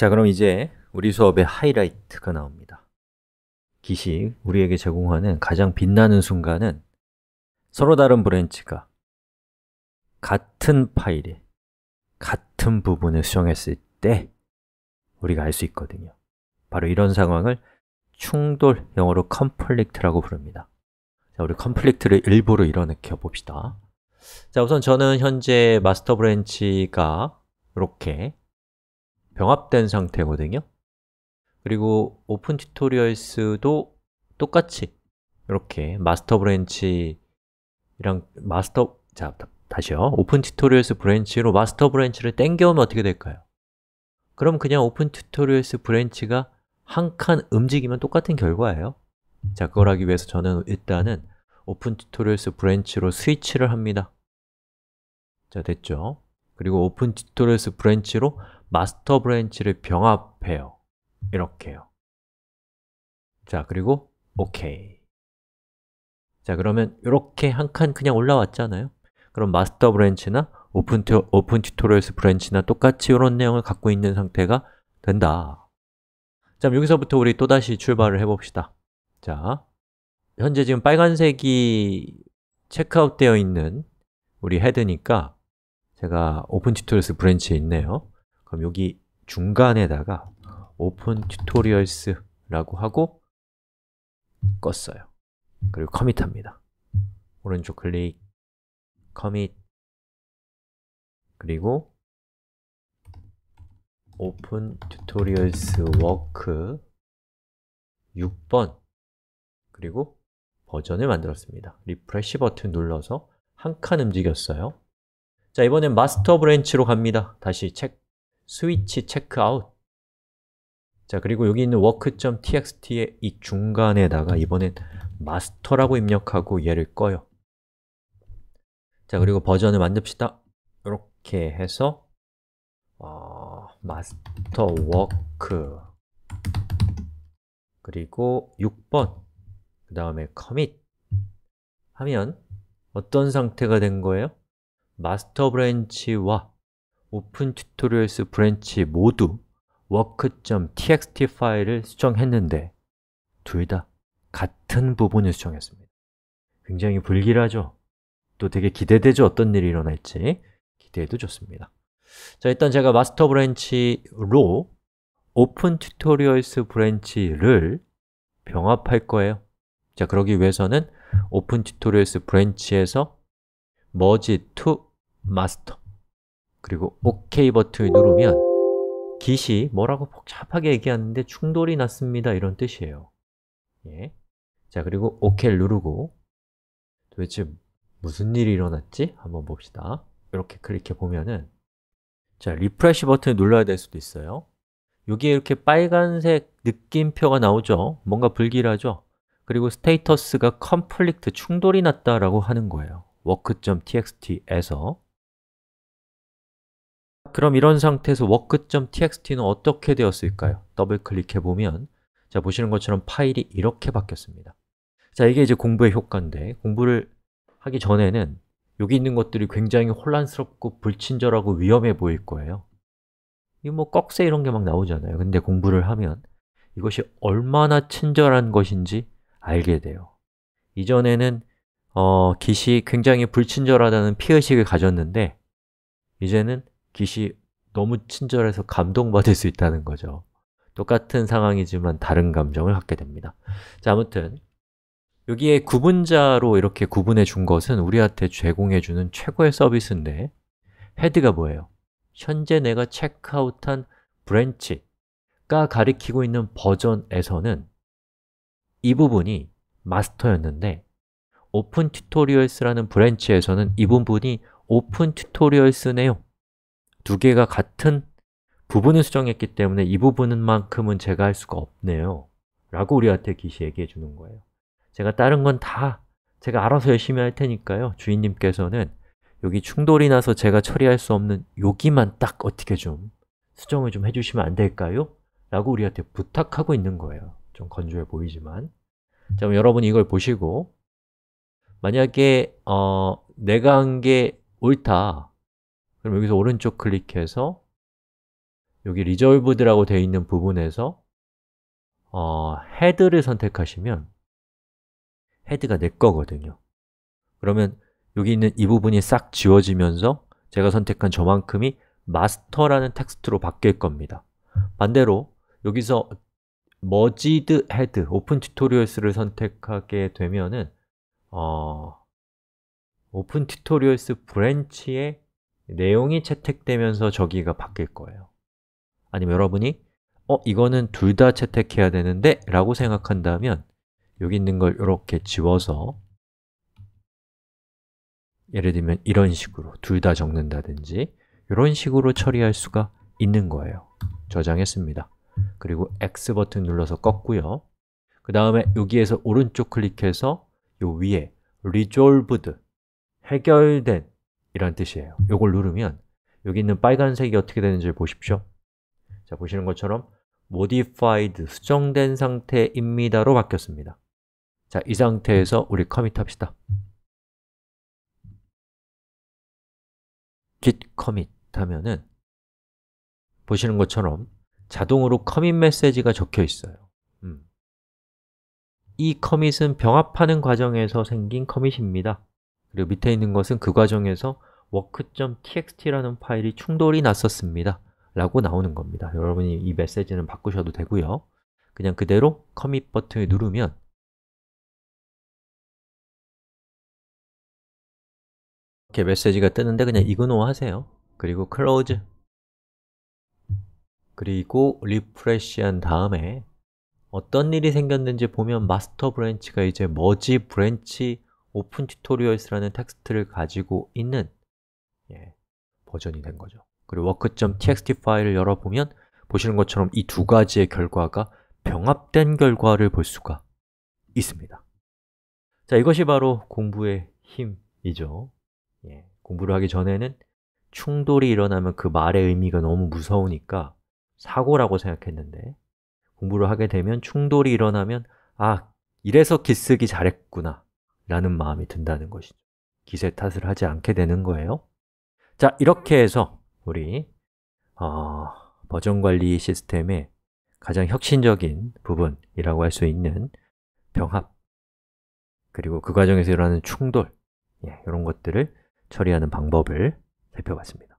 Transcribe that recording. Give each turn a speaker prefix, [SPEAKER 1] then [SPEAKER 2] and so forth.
[SPEAKER 1] 자, 그럼 이제 우리 수업의 하이라이트가 나옵니다 기식, 우리에게 제공하는 가장 빛나는 순간은 서로 다른 브랜치가 같은 파일에 같은 부분을 수정했을 때 우리가 알 수 있거든요 바로 이런 상황을 충돌, 영어로 conflict라고 부릅니다 자, 우리 conflict를 일부러 일어내켜 봅시다 자, 우선 저는 현재 마스터 브랜치가 이렇게 병합된 상태거든요 그리고 오픈 튜토리얼스도 똑같이 이렇게 마스터 브랜치랑 마스터 자 다시요 오픈 튜토리얼스 브랜치로 마스터 브랜치를 땡겨오면 어떻게 될까요? 그럼 그냥 오픈 튜토리얼스 브랜치가 한 칸 움직이면 똑같은 결과예요 자 그걸 하기 위해서 저는 일단은 오픈 튜토리얼스 브랜치로 스위치를 합니다 자 됐죠? 그리고 오픈 튜토리얼스 브랜치로 마스터 브랜치를 병합해요 이렇게요 자, 그리고 오케이 자, 그러면 이렇게 한 칸 그냥 올라왔잖아요 그럼 마스터 브랜치나 오픈, 튜, 오픈 튜토리얼스 브랜치나 똑같이 이런 내용을 갖고 있는 상태가 된다 자, 여기서부터 우리 또다시 출발을 해봅시다 자, 현재 지금 빨간색이 체크아웃 되어 있는 우리 헤드니까 제가 오픈 튜토리얼스 브랜치에 있네요 그럼 여기 중간에다가 open tutorials라고 하고 껐어요. 그리고 커밋합니다. 오른쪽 클릭, 커밋, 그리고 open tutorials work 6번 그리고 버전을 만들었습니다. 리프레시 버튼 눌러서 한 칸 움직였어요. 자, 이번엔 마스터 브랜치로 갑니다. 다시 책 스위치 체크아웃 자, 그리고 여기 있는 work.txt의 이 중간에다가 이번엔 마스터라고 입력하고 얘를 꺼요 자, 그리고 버전을 만듭시다 이렇게 해서 어, 마스터 워크 그리고 6번 그 다음에 commit 하면 어떤 상태가 된 거예요? 마스터 브랜치와 오픈 튜토리얼스 브랜치 모두 work.txt 파일을 수정했는데 둘 다 같은 부분을 수정했습니다 굉장히 불길하죠? 또 되게 기대되죠? 어떤 일이 일어날지 기대해도 좋습니다 자, 일단 제가 마스터 브랜치로 오픈 튜토리얼스 브랜치를 병합할 거예요 자, 그러기 위해서는 오픈 튜토리얼스 브랜치에서 merge to master 그리고 OK 버튼을 누르면 기시 뭐라고 복잡하게 얘기하는데 충돌이 났습니다 이런 뜻이에요 예. 자 그리고 OK를 누르고 도대체 무슨 일이 일어났지? 한번 봅시다 이렇게 클릭해 보면은 자, 리프레시 버튼을 눌러야 될 수도 있어요 여기에 이렇게 빨간색 느낌표가 나오죠? 뭔가 불길하죠? 그리고 스테이터스가 컴플릭트 충돌이 났다라고 하는 거예요 work.txt에서 그럼 이런 상태에서 work.txt는 어떻게 되었을까요? 더블 클릭해 보면 자, 보시는 것처럼 파일이 이렇게 바뀌었습니다. 자, 이게 이제 공부의 효과인데 공부를 하기 전에는 여기 있는 것들이 굉장히 혼란스럽고 불친절하고 위험해 보일 거예요. 이뭐 꺽쇠 이런 게 막 나오잖아요. 근데 공부를 하면 이것이 얼마나 친절한 것인지 알게 돼요. 이전에는 어, 기시 굉장히 불친절하다는 피의식을 가졌는데 이제는 기시 너무 친절해서 감동받을 수 있다는 거죠 똑같은 상황이지만 다른 감정을 갖게 됩니다 자, 아무튼 여기에 구분자로 이렇게 구분해 준 것은 우리한테 제공해 주는 최고의 서비스인데 헤드가 뭐예요? 현재 내가 체크아웃한 브랜치가 가리키고 있는 버전에서는 이 부분이 마스터였는데 오픈 튜토리얼스라는 브랜치에서는 이 부분이 오픈 튜토리얼스네요 두 개가 같은 부분을 수정했기 때문에 이 부분만큼은 제가 할 수가 없네요 라고 우리한테 기시 얘기해 주는 거예요 제가 다른 건 다 제가 알아서 열심히 할 테니까요 주인님께서는 여기 충돌이 나서 제가 처리할 수 없는 여기만 딱 어떻게 좀 수정을 좀 해주시면 안 될까요? 라고 우리한테 부탁하고 있는 거예요 좀 건조해 보이지만 자, 그럼 여러분이 걸 보시고 만약에 어, 내가 한 게 옳다 그럼 여기서 오른쪽 클릭해서 여기 리 e 브드라고 되어 있는 부분에서 어, 헤드를 선택하시면 헤드가 내 거거든요 그러면 여기 있는 이 부분이 싹 지워지면서 제가 선택한 저만큼이 마스터라는 텍스트로 바뀔 겁니다 반대로 여기서 머지드 헤드, 오픈 튜토리얼스를 선택하게 되면은 어, 오픈 튜토리얼스 브랜치의 내용이 채택되면서 저기가 바뀔 거예요 아니면 여러분이 어, 이거는 둘 다 채택해야 되는데 라고 생각한다면 여기 있는 걸 이렇게 지워서 예를 들면 이런 식으로 둘 다 적는다든지 이런 식으로 처리할 수가 있는 거예요 저장했습니다 그리고 X 버튼 눌러서 껐고요 그 다음에 여기에서 오른쪽 클릭해서 요 위에 Resolved 해결된 이런 뜻이에요 이걸 누르면 여기 있는 빨간색이 어떻게 되는지 보십시오 자, 보시는 것처럼 modified, 수정된 상태입니다로 바뀌었습니다 자, 이 상태에서 우리 commit 합시다 git commit 하면은 보시는 것처럼 자동으로 commit 메시지가 적혀 있어요 음. 이 i t 은 병합하는 과정에서 생긴 c o m m i t 입니다 그리고 밑에 있는 것은 그 과정에서 work.txt라는 파일이 충돌이 났었습니다 라고 나오는 겁니다 여러분이 이 메시지는 바꾸셔도 되고요 그냥 그대로 commit 버튼을 누르면 이렇게 메시지가 뜨는데 그냥 이그노 하세요 그리고 close 그리고 refresh 한 다음에 어떤 일이 생겼는지 보면 마스터 브랜치가 이제 머지 브랜치 오픈 튜토리얼스라는 텍스트를 가지고 있는 예, 버전이 된 거죠 그리고 work.txt 파일을 열어보면 보시는 것처럼 이 두 가지의 결과가 병합된 결과를 볼 수가 있습니다 자, 이것이 바로 공부의 힘이죠 예, 공부를 하기 전에는 충돌이 일어나면 그 말의 의미가 너무 무서우니까 사고라고 생각했는데 공부를 하게 되면 충돌이 일어나면 아, 이래서 기쓰기 잘했구나 라는 마음이 든다는 것이죠 기세 탓을 하지 않게 되는 거예요 자, 이렇게 해서 우리 어, 버전 관리 시스템의 가장 혁신적인 부분이라고 할 수 있는 병합 그리고 그 과정에서 일어나는 충돌 예, 이런 것들을 처리하는 방법을 살펴봤습니다